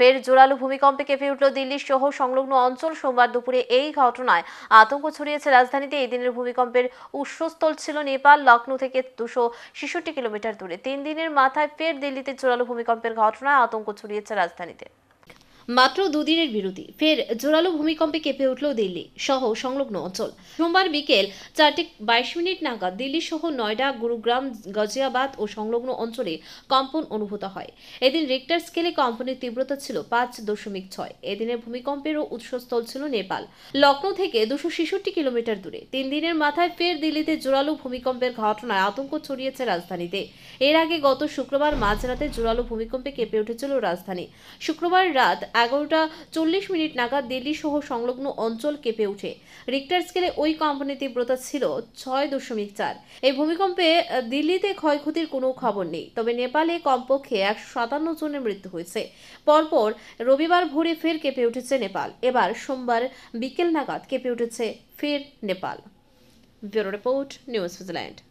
ফের জোরালো ভূমিকম্পে কেঁপে উঠল দিল্লির সহ সংলগ্ন অঞ্চল সোমবার দুপুরে এই ঘটনায় আতঙ্ক ছড়িয়েছে রাজধানীতে এই দিনের ভূমিকম্পের উৎসস্থল ছিল নেপাল লখনৌ থেকে দুশো ছেষট্টি কিলোমিটার দূরে তিন দিনের মাথায় ফের দিল্লিতে জোরালো ভূমিকম্পের ঘটনায় আতঙ্ক ছড়িয়েছে রাজধানীতে মাত্র দুদিনের বিরতি ফের জোরালো ভূমিকম্পে কেঁপে উঠল দিল্লি সহ সংলগ্ন অঞ্চল সোমবার বিকেল চারটে বাইশ মিনিট নাগাদ দিল্লি সহ নয়ডা গুরুগ্রাম গাজিয়াবাদ ও সংলগ্ন অঞ্চলে কম্পন অনুভূত হয় এদিন রিক্টার স্কেলে কম্পনের তীব্রতা ছিল পাঁচ দশমিক ছয় এদিনের ভূমিকম্পেরও উৎসস্থল ছিল নেপাল লখনৌ থেকে দুশো ছেষট্টি কিলোমিটার দূরে তিন দিনের মাথায় ফের দিল্লিতে জোরালো ভূমিকম্পের ঘটনায় আতঙ্ক ছড়িয়েছে রাজধানীতে এর আগে গত শুক্রবার মাঝরাতে জোরালো ভূমিকম্পে কেঁপে উঠেছিল রাজধানী শুক্রবার রাত এগারোটা চল্লিশ মিনিট নাগাদ দিল্লি সহ সংলগ্ন অঞ্চল কেঁপে উঠে রিক্টার স্কেলে ওই কোম্পানির তীব্রতা ছিল ছয় দশমিক চার এই ভূমিকম্পে দিল্লিতে ক্ষয়ক্ষতির কোনো খবর নেই তবে নেপালে কমপক্ষে একশো সাতান্ন জনের মৃত্যু হয়েছে পরপর রবিবার ভোরে ফের কেঁপে উঠেছে নেপাল এবার সোমবার বিকেল নাগাদ কেঁপে উঠেছে ফের Nepal bureau report news Switzerland